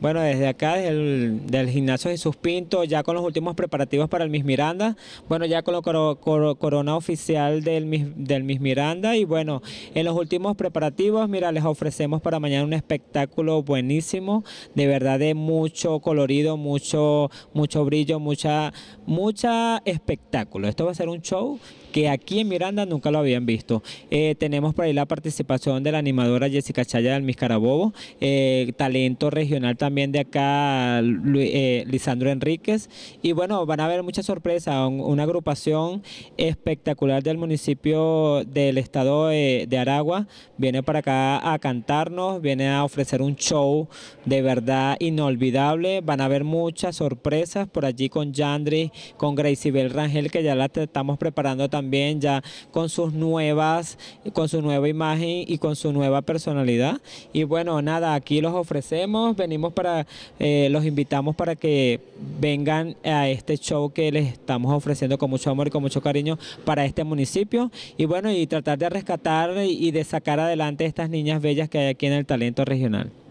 Bueno, desde acá, desde el, del gimnasio Jesús Pinto, ya con los últimos preparativos para el Miss Miranda, bueno, ya con la corona oficial del Miss, del Miss Miranda y bueno, en los últimos preparativos, mira, les ofrecemos para mañana un espectáculo buenísimo, de verdad de mucho colorido, mucho, mucho brillo, mucha, mucha espectáculo. Esto va a ser un show que aquí en Miranda nunca lo habían visto. Eh, tenemos por ahí la participación de la animadora Jessica Chaya del Miss Carabobo, eh, talento regional también también de acá eh, Lisandro Enríquez. Y bueno, van a haber muchas sorpresas, una agrupación espectacular del municipio del estado de, Aragua. Viene para acá a cantarnos, viene a ofrecer un show de verdad inolvidable. Van a haber muchas sorpresas por allí con Yandri, con bel Rangel, que ya la estamos preparando también ya con sus nuevas, con su nueva imagen y con su nueva personalidad. Y bueno, nada, aquí los ofrecemos, venimos para eh, los invitamos para que vengan a este show que les estamos ofreciendo con mucho amor y con mucho cariño para este municipio. Y bueno, y tratar de rescatar y de sacar adelante estas niñas bellas que hay aquí en el talento regional.